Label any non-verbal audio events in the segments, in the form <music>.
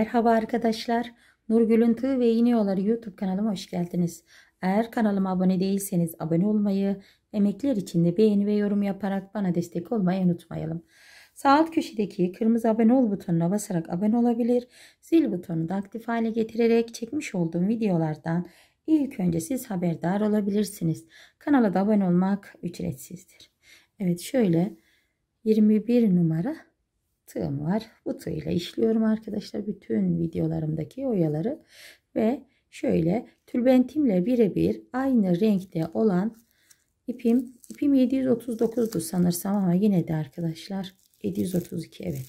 Merhaba arkadaşlar. Nurgül'ün Tığ ve İğne Yolları YouTube kanalıma hoş geldiniz. Eğer kanalıma abone değilseniz abone olmayı, emekler için de beğeni ve yorum yaparak bana destek olmayı unutmayalım. Sağ alt köşedeki kırmızı abone ol butonuna basarak abone olabilir, zil butonunu da aktif hale getirerek çekmiş olduğum videolardan ilk önce siz haberdar olabilirsiniz. Kanala da abone olmak ücretsizdir. Evet şöyle 21 numara tığım var. Bu tığıyla işliyorum arkadaşlar bütün videolarımdaki oyaları ve şöyle tülbentimle birebir aynı renkte olan ipim ipim 739'du sanırsam ama yine de arkadaşlar 732 evet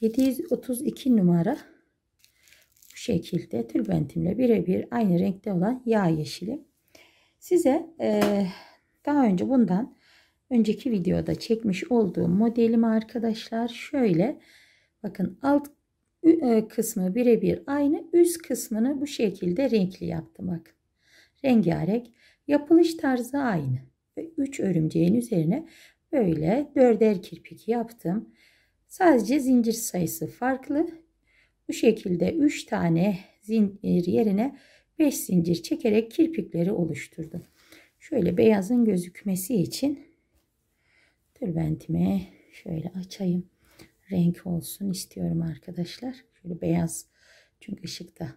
732 numara bu şekilde tülbentimle birebir aynı renkte olan yağ yeşili size e, daha önce bundan önceki videoda çekmiş olduğum modelim arkadaşlar şöyle bakın alt e, kısmı birebir aynı üst kısmını bu şekilde renkli yaptım bakın rengarenk yapılış tarzı aynı ve 3 örümceğin üzerine böyle dörder kirpik yaptım sadece zincir sayısı farklı bu şekilde 3 tane zincir yerine 5 zincir çekerek kirpikleri oluşturdum şöyle beyazın gözükmesi için tülbentimi şöyle açayım. Renk olsun istiyorum arkadaşlar. Şöyle beyaz çünkü ışıkta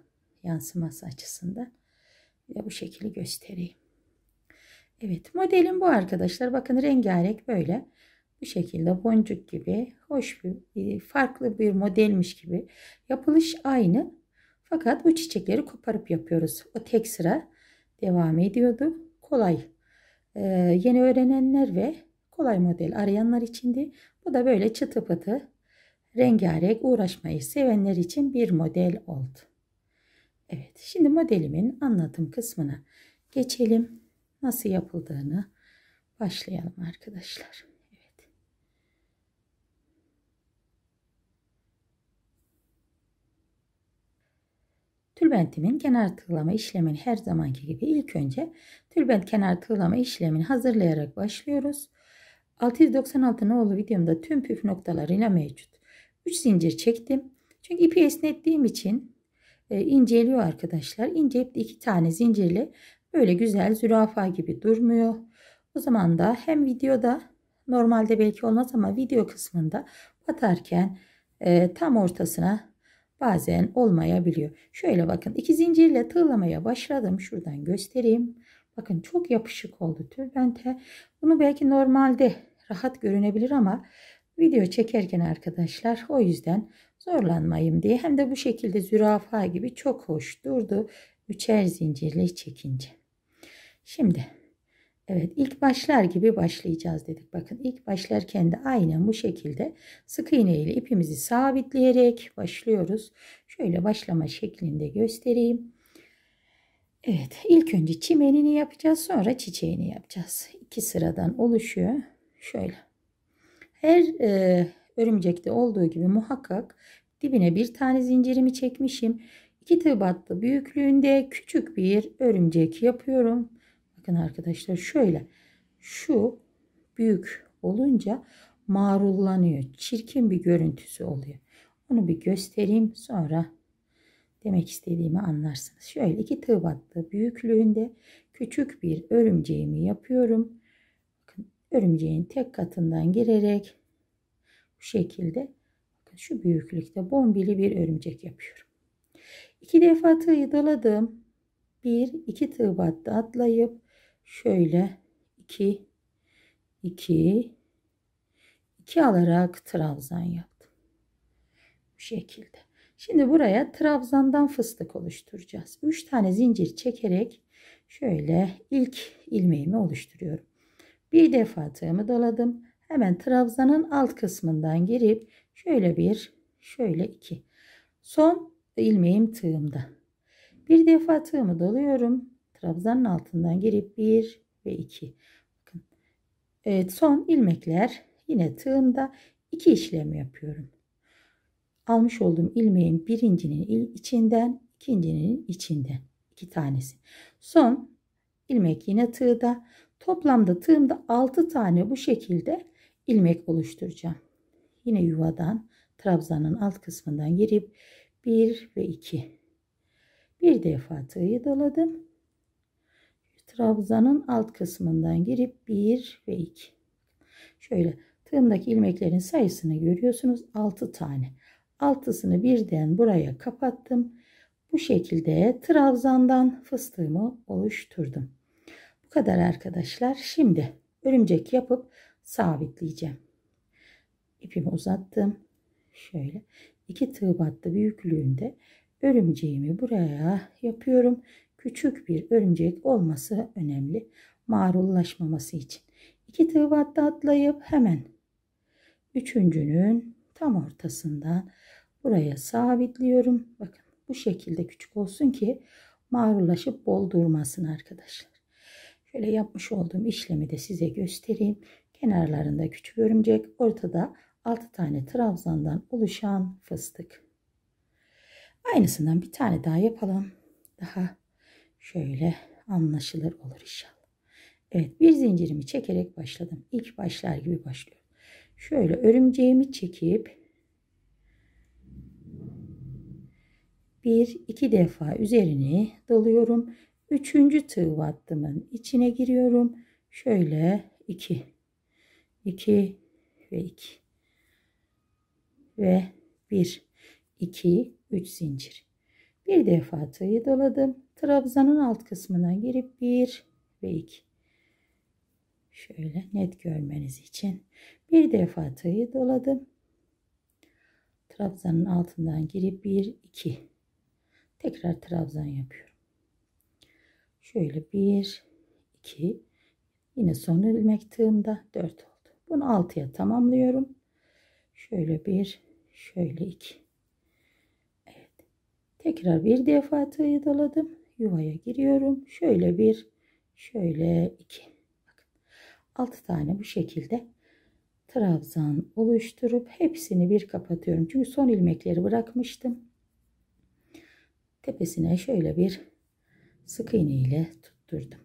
yansıması açısından. Ya bu şekli göstereyim. Evet modelim bu arkadaşlar. Bakın rengarenk böyle. Bu şekilde boncuk gibi hoş bir e, farklı bir modelmiş gibi. Yapılış aynı. Fakat bu çiçekleri koparıp yapıyoruz. O tek sıra devam ediyordu. Kolay. Ee, yeni öğrenenler ve kolay model arayanlar içindi. bu da böyle çıtı pıtı rengarenk uğraşmayı sevenler için bir model oldu. Evet şimdi modelimin anlatım kısmına geçelim. Nasıl yapıldığını başlayalım arkadaşlar. Evet. Tülbentimin kenar tığlama işlemini her zamanki gibi ilk önce tülbent kenar tığlama işlemini hazırlayarak başlıyoruz. 696 nolu videomda tüm püf noktalarıyla mevcut. 3 zincir çektim. Çünkü ipi esnettiğim için e, inceliyor arkadaşlar. İncelip de 2 tane zincirle böyle güzel zürafa gibi durmuyor. O zaman da hem videoda normalde belki olmaz ama video kısmında batarken e, tam ortasına bazen olmayabiliyor. Şöyle bakın iki zincirle tığlamaya başladım. Şuradan göstereyim. Bakın çok yapışık oldu tülbente. Bunu belki normalde rahat görünebilir ama video çekerken arkadaşlar o yüzden zorlanmayayım diye hem de bu şekilde zürafa gibi çok hoş durdu. Üçer zincirli çekince. Şimdi evet ilk başlar gibi başlayacağız dedik. Bakın ilk başlarken de aynen bu şekilde sık iğne ile ipimizi sabitleyerek başlıyoruz. Şöyle başlama şeklinde göstereyim. Evet ilk önce çimenini yapacağız sonra çiçeğini yapacağız. İki sıradan oluşuyor. Şöyle. Her e, örümcekte olduğu gibi muhakkak dibine bir tane zincirimi çekmişim. İki tığ büyüklüğünde küçük bir örümcek yapıyorum. Bakın arkadaşlar şöyle. Şu büyük olunca marullanıyor. Çirkin bir görüntüsü oluyor. Onu bir göstereyim sonra demek istediğimi anlarsınız. Şöyle iki tığ büyüklüğünde küçük bir örümceğimi yapıyorum örümceğin tek katından girerek bu şekilde şu büyüklükte bombili bir örümcek yapıyorum. İki defa tığı daladım. Bir, iki tığ battı atlayıp şöyle iki, iki, iki alarak trabzan yaptım. Bu şekilde. Şimdi buraya trabzandan fıstık oluşturacağız. Üç tane zincir çekerek şöyle ilk ilmeğimi oluşturuyorum. Bir defa tığımı doladım. Hemen trabzanın alt kısmından girip şöyle bir, şöyle iki. Son ilmeğim tığımda. Bir defa tığımı doluyorum. Trabzanın altından girip bir ve iki. Bakın. Evet, son ilmekler yine tığımda iki işlem yapıyorum. Almış olduğum ilmeğin birincinin içinden, ikincinin içinden iki tanesi. Son ilmek yine tığda. Toplamda tığımda 6 tane bu şekilde ilmek oluşturacağım. Yine yuvadan trabzanın alt kısmından girip 1 ve 2 bir defa tığı doladım. Trabzanın alt kısmından girip 1 ve 2 şöyle tığımdaki ilmeklerin sayısını görüyorsunuz 6 tane. Altısını birden buraya kapattım. Bu şekilde trabzandan fıstığımı oluşturdum kadar arkadaşlar. Şimdi örümcek yapıp sabitleyeceğim. İpimi uzattım. Şöyle iki tığ battı büyüklüğünde örümceğimi buraya yapıyorum. Küçük bir örümcek olması önemli. Marullaşmaması için. İki tığ battı atlayıp hemen üçüncünün tam ortasından buraya sabitliyorum. Bakın bu şekilde küçük olsun ki mağrulaşıp bol durmasın arkadaşlar. Şöyle yapmış olduğum işlemi de size göstereyim. Kenarlarında küçük örümcek, ortada 6 tane trabzandan oluşan fıstık. Aynısından bir tane daha yapalım. Daha şöyle anlaşılır olur inşallah. Evet bir zincirimi çekerek başladım. İlk başlar gibi başlıyorum. Şöyle örümceğimi çekip bir iki defa üzerini doluyorum Üçüncü tığ battımın içine giriyorum. Şöyle 2, 2 ve 2 ve 1, 2, 3 zincir. Bir defa tığı doladım. Trabzanın alt kısmına girip 1 ve 2. Şöyle net görmeniz için bir defa tığı doladım. Trabzanın altından girip 1 2. Tekrar trabzan yapıyorum. Şöyle 1, 2, yine son ilmek tığımda 4 oldu. Bunu 6'ya tamamlıyorum. Şöyle 1, şöyle 2. Evet. Tekrar bir defa tığı doladım. Yuvaya giriyorum. Şöyle 1, şöyle 2. Bakın. 6 tane bu şekilde trabzan oluşturup hepsini bir kapatıyorum. Çünkü son ilmekleri bırakmıştım. Tepesine şöyle bir sık iğne ile tutturdum.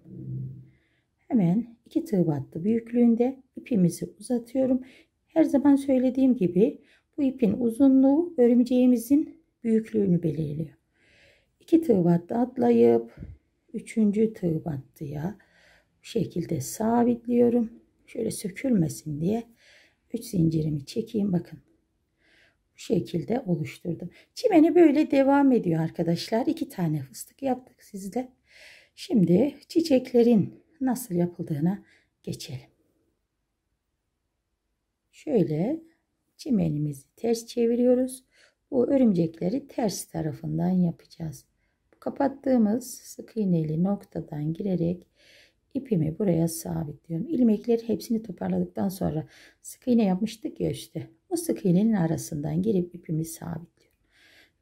Hemen iki tığ battı büyüklüğünde ipimizi uzatıyorum. Her zaman söylediğim gibi bu ipin uzunluğu örümceğimizin büyüklüğünü belirliyor. İki tığ battı atlayıp üçüncü tığ battıya bu şekilde sabitliyorum. Şöyle sökülmesin diye 3 zincirimi çekeyim bakın bu şekilde oluşturdum. Çimeni böyle devam ediyor arkadaşlar. İki tane fıstık yaptık sizde. Şimdi çiçeklerin nasıl yapıldığına geçelim. Şöyle çimenimizi ters çeviriyoruz. Bu örümcekleri ters tarafından yapacağız. Kapattığımız sık iğneli noktadan girerek ipimi buraya sabitliyorum. İlmekleri hepsini toparladıktan sonra sık iğne yapmıştık ya işte. Mısık iğnenin arasından girip ipimi sabitliyorum.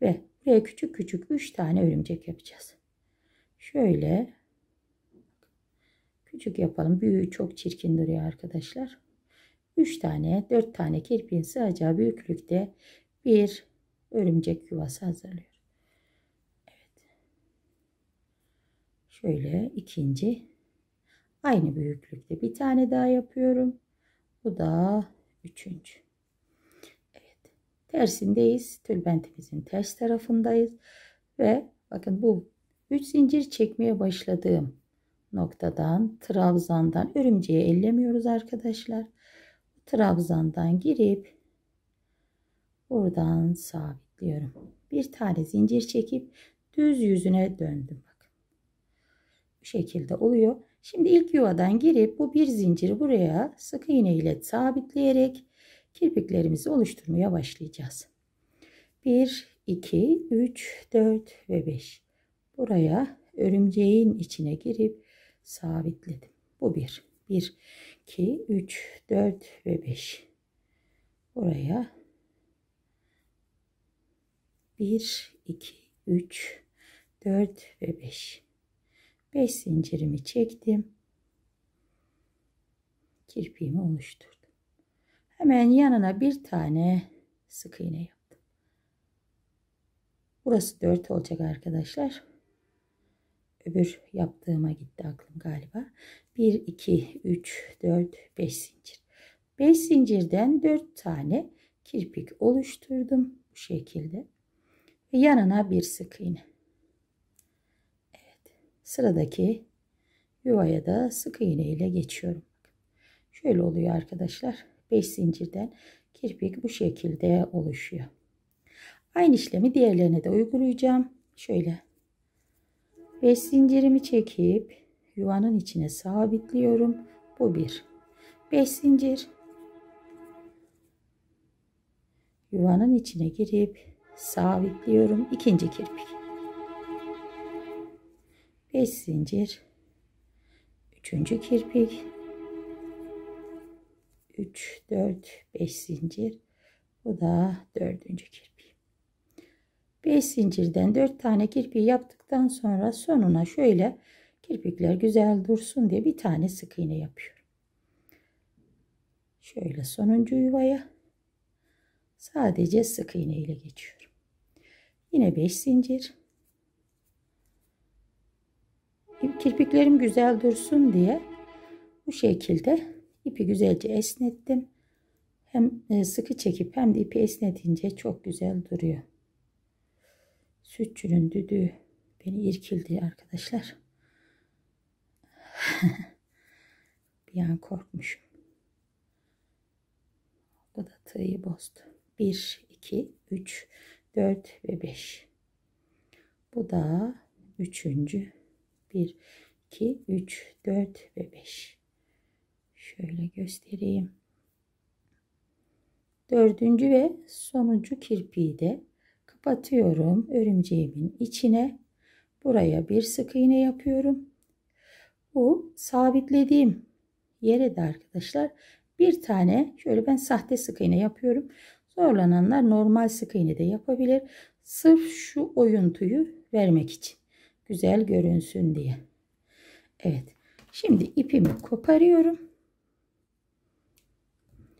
Ve buraya küçük küçük 3 tane örümcek yapacağız. Şöyle küçük yapalım. Büyüğü çok çirkin duruyor arkadaşlar. 3 tane 4 tane kirpiğin sığacağı büyüklükte bir örümcek yuvası hazırlıyorum. Evet. Şöyle ikinci aynı büyüklükte bir tane daha yapıyorum. Bu da üçüncü tersindeyiz. Tülbentimizin ters tarafındayız. Ve bakın bu 3 zincir çekmeye başladığım noktadan trabzandan örümceği ellemiyoruz arkadaşlar. Trabzandan girip buradan sabitliyorum. Bir tane zincir çekip düz yüzüne döndüm. Bak. Bu şekilde oluyor. Şimdi ilk yuvadan girip bu bir zinciri buraya sık iğne ile sabitleyerek kirpiklerimizi oluşturmaya başlayacağız. 1, 2, 3, 4 ve 5. Buraya örümceğin içine girip sabitledim. Bu 1. 1, 2, 3, 4 ve 5. Buraya 1, 2, 3, 4 ve 5. 5 zincirimi çektim. Kirpiğimi oluşturdum. Hemen yanına bir tane sık iğne yaptım. Burası 4 olacak arkadaşlar. Öbür yaptığıma gitti aklım galiba. 1, 2, 3, 4, 5 zincir. 5 zincirden 4 tane kirpik oluşturdum. Bu şekilde. Ve yanına bir sık iğne. Evet. Sıradaki yuvaya da sık iğne ile geçiyorum. Şöyle oluyor arkadaşlar. 5 zincirden kirpik bu şekilde oluşuyor. Aynı işlemi diğerlerine de uygulayacağım. Şöyle 5 zincirimi çekip yuvanın içine sabitliyorum. Bu bir. 5 zincir yuvanın içine girip sabitliyorum. ikinci kirpik. 5 zincir. Üçüncü kirpik. 3, 4, 5 zincir. Bu da dördüncü kirpi. 5 zincirden 4 tane kirpi yaptıktan sonra sonuna şöyle kirpikler güzel dursun diye bir tane sık iğne yapıyorum. Şöyle sonuncu yuvaya sadece sık iğne ile geçiyorum. Yine 5 zincir. Kirpiklerim güzel dursun diye bu şekilde İpi güzelce esnettim. Hem e, sıkı çekip hem de ipi esnetince çok güzel duruyor. Sütçünün düdüğü beni irkildi arkadaşlar. <laughs> bir an korkmuşum. Bu da tığı bozdu. 1, 2, 3, 4 ve 5. Bu da üçüncü. 1, 2, 3, 4 ve 5. Şöyle göstereyim. Dördüncü ve sonuncu kirpiği de kapatıyorum örümceğimin içine. Buraya bir sık iğne yapıyorum. Bu sabitlediğim yere de arkadaşlar bir tane şöyle ben sahte sık iğne yapıyorum. Zorlananlar normal sık iğne de yapabilir. Sırf şu oyuntuyu vermek için. Güzel görünsün diye. Evet. Şimdi ipimi koparıyorum.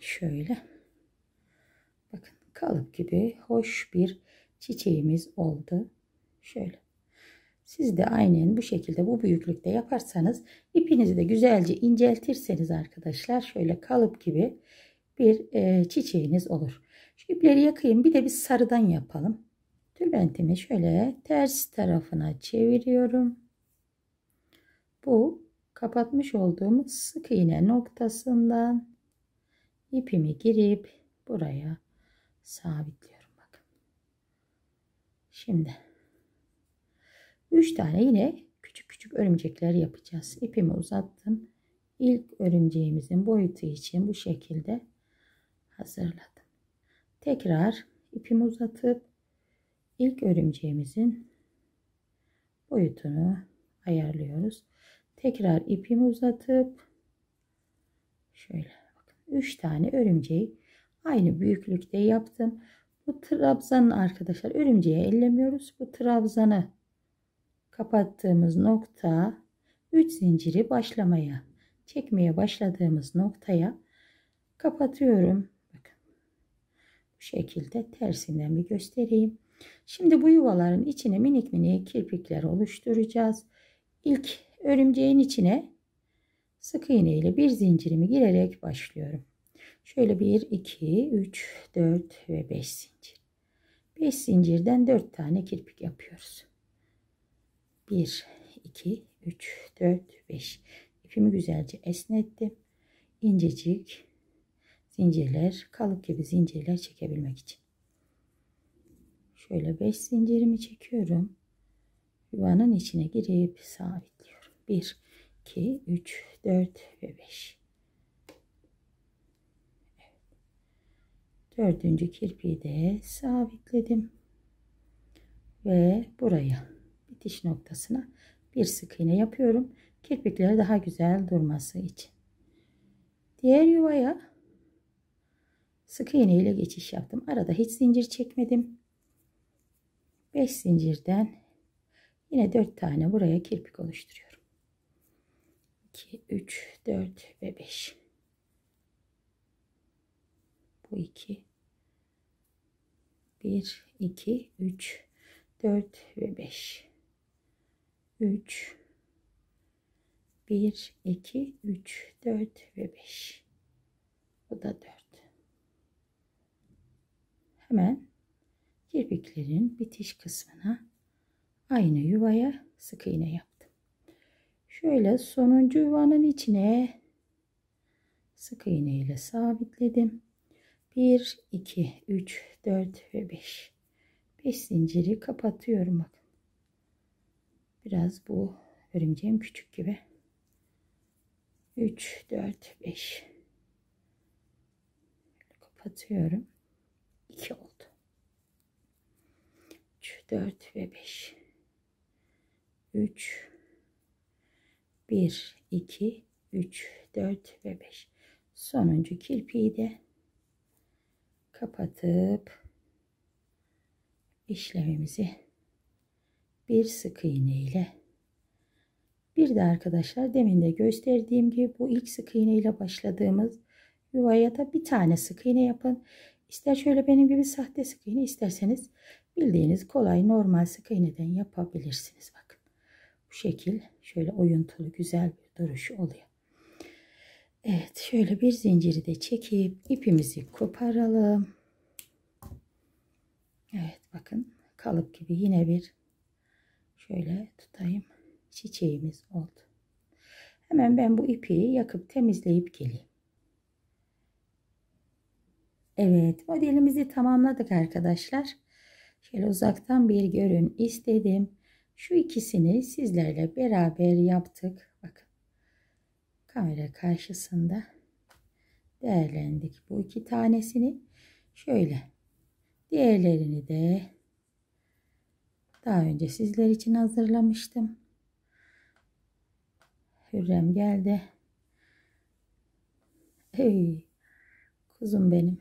Şöyle. Bakın kalıp gibi hoş bir çiçeğimiz oldu. Şöyle. Siz de aynen bu şekilde bu büyüklükte yaparsanız ipinizi de güzelce inceltirseniz arkadaşlar şöyle kalıp gibi bir e, çiçeğiniz olur. Şu ipleri yakayım bir de bir sarıdan yapalım. Tülbentimi şöyle ters tarafına çeviriyorum. Bu kapatmış olduğumuz sık iğne noktasından ipimi girip buraya sabitliyorum bakın. Şimdi 3 tane yine küçük küçük örümcekler yapacağız. İpimi uzattım. İlk örümceğimizin boyutu için bu şekilde hazırladım. Tekrar ipimi uzatıp ilk örümceğimizin boyutunu ayarlıyoruz. Tekrar ipimi uzatıp şöyle 3 tane örümceği aynı büyüklükte yaptım. Bu trabzanın arkadaşlar örümceği ellemiyoruz. Bu trabzanı kapattığımız nokta 3 zinciri başlamaya çekmeye başladığımız noktaya kapatıyorum. Bakın. Bu şekilde tersinden bir göstereyim. Şimdi bu yuvaların içine minik minik kirpikler oluşturacağız. İlk örümceğin içine sık iğne ile bir zincirimi girerek başlıyorum. Şöyle 1, 2, 3, 4 ve 5 zincir. 5 zincirden 4 tane kirpik yapıyoruz. 1, 2, 3, 4, 5. İpimi güzelce esnettim. İncecik zincirler, kalıp gibi zincirler çekebilmek için. Şöyle 5 zincirimi çekiyorum. Yuvanın içine girip sabitliyorum. 1, 2, 3, 4 ve 5. Dördüncü kirpiği de sabitledim. Ve buraya bitiş noktasına bir sık iğne yapıyorum. Kirpikleri daha güzel durması için. Diğer yuvaya sık iğne ile geçiş yaptım. Arada hiç zincir çekmedim. 5 zincirden yine 4 tane buraya kirpik oluşturuyorum. 2, 3, 4 ve 5. Bu 2. 1, 2, 3, 4 ve 5. 3, 1, 2, 3, 4 ve 5. Bu da 4. Hemen kirpiklerin bitiş kısmına aynı yuvaya sık iğne yap. Şöyle sonuncu yuvanın içine sık iğne ile sabitledim. 1, 2, 3, 4 ve 5. 5 zinciri kapatıyorum bakın. Biraz bu örümceğim küçük gibi. 3, 4, 5. Kapatıyorum. 2 oldu. 3, 4 ve 5. 3, 1, 2, 3, 4 ve 5. Sonuncu kirpiği de kapatıp işlemimizi bir sık iğne ile bir de arkadaşlar demin de gösterdiğim gibi bu ilk sık iğne ile başladığımız yuvaya da bir tane sık iğne yapın. İster şöyle benim gibi sahte sık iğne isterseniz bildiğiniz kolay normal sık iğneden yapabilirsiniz. Bak. Bu şekil şöyle oyuntulu güzel bir duruş oluyor. Evet şöyle bir zinciri de çekip ipimizi koparalım. Evet bakın kalıp gibi yine bir şöyle tutayım çiçeğimiz oldu. Hemen ben bu ipi yakıp temizleyip geleyim. Evet modelimizi tamamladık arkadaşlar. Şöyle uzaktan bir görün istedim. Şu ikisini sizlerle beraber yaptık. Bakın kamera karşısında değerlendik bu iki tanesini. Şöyle diğerlerini de daha önce sizler için hazırlamıştım. Hürrem geldi. Hey, kuzum benim.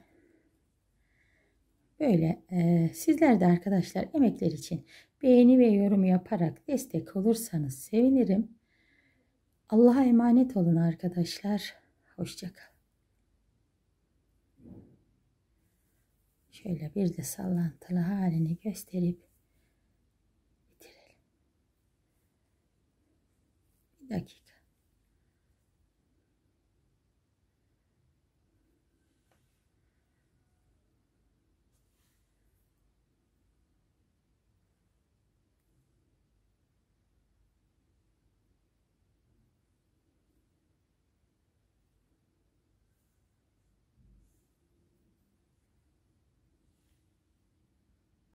Böyle e, sizler de arkadaşlar emekler için beğeni ve yorum yaparak destek olursanız sevinirim. Allah'a emanet olun arkadaşlar. Hoşçakalın. Şöyle bir de sallantılı halini gösterip